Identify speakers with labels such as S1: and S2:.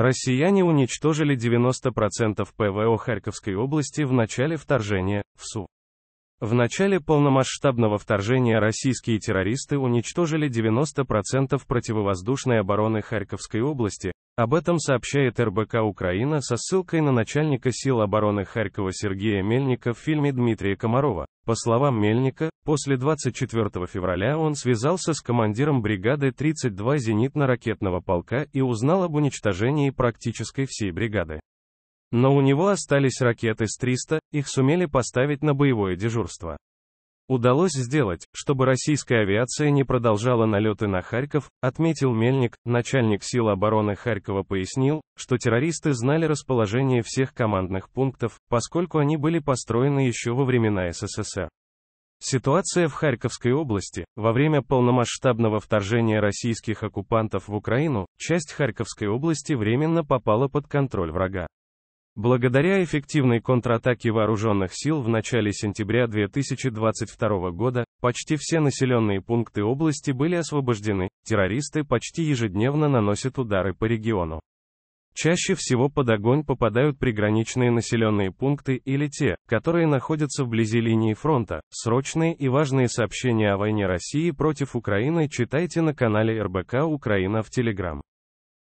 S1: Россияне уничтожили 90% ПВО Харьковской области в начале вторжения, в СУ. В начале полномасштабного вторжения российские террористы уничтожили 90% противовоздушной обороны Харьковской области, об этом сообщает РБК Украина со ссылкой на начальника сил обороны Харькова Сергея Мельника в фильме Дмитрия Комарова. По словам Мельника, после 24 февраля он связался с командиром бригады 32 зенитно-ракетного полка и узнал об уничтожении практической всей бригады. Но у него остались ракеты с 300, их сумели поставить на боевое дежурство удалось сделать, чтобы российская авиация не продолжала налеты на Харьков, отметил Мельник, начальник сил обороны Харькова пояснил, что террористы знали расположение всех командных пунктов, поскольку они были построены еще во времена СССР. Ситуация в Харьковской области, во время полномасштабного вторжения российских оккупантов в Украину, часть Харьковской области временно попала под контроль врага. Благодаря эффективной контратаке вооруженных сил в начале сентября 2022 года, почти все населенные пункты области были освобождены, террористы почти ежедневно наносят удары по региону. Чаще всего под огонь попадают приграничные населенные пункты или те, которые находятся вблизи линии фронта. Срочные и важные сообщения о войне России против Украины читайте на канале РБК Украина в Телеграм.